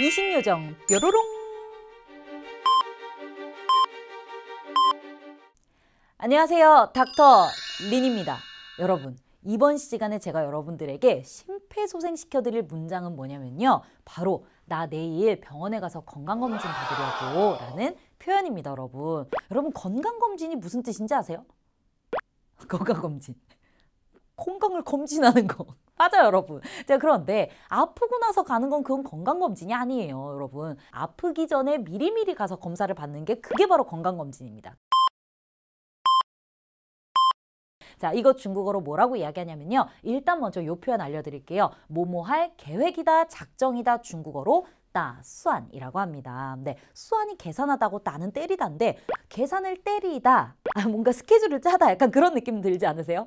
이신요정 뾰로롱 안녕하세요 닥터 린입니다 여러분 이번 시간에 제가 여러분들에게 심폐소생시켜 드릴 문장은 뭐냐면요 바로 나 내일 병원에 가서 건강검진 받으려고 라는 표현입니다 여러분 여러분 건강검진이 무슨 뜻인지 아세요? 건강검진 건강을 검진하는 거 맞아요 여러분 자 그런데 아프고 나서 가는 건 그건 건강검진이 아니에요 여러분 아프기 전에 미리미리 가서 검사를 받는 게 그게 바로 건강검진입니다 자, 이거 중국어로 뭐라고 이야기하냐면요. 일단 먼저 요 표현 알려드릴게요. 뭐뭐 할 계획이다, 작정이다 중국어로 따수안이라고 합니다. 네, 수안이 계산하다고 나는 때리다인데 계산을 때리다, 아, 뭔가 스케줄을 짜다 약간 그런 느낌 들지 않으세요?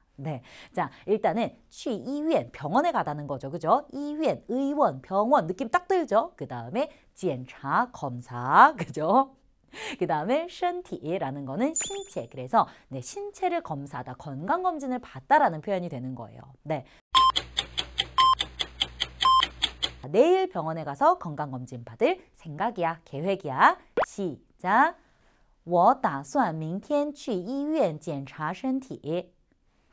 네. 자, 일단은 취医院 병원에 가다는 거죠. 그죠? 医院, 의원, 병원 느낌 딱 들죠? 그다음에检查 검사. 그죠? 그 다음에 신티라는 거는 신체 그래서 네, 신체를 검사하다 건강검진을 받다라는 표현이 되는 거예요 네. 내일 병원에 가서 건강검진 받을 생각이야 계획이야 시작 我打算明天去医院检查身体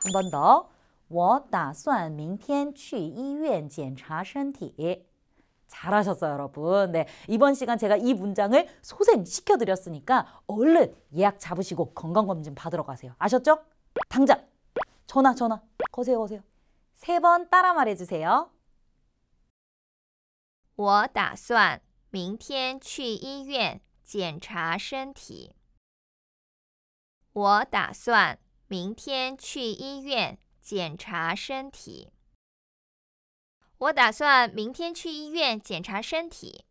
한번 더. 我打算明天去医院检查身体. 잘하셨어요, 여러분. 네, 이번 시간 제가 이 문장을 소생시켜 드렸으니까 얼른 예약 잡으시고 건강검진 받으러 가세요. 아셨죠? 당장 전화 전화 거세요 거세요. 세 번 따라 말해 주세요. 我打算明天去医院检查身体。我打算明天去医院检查身体。我打算明天去医院检查身体。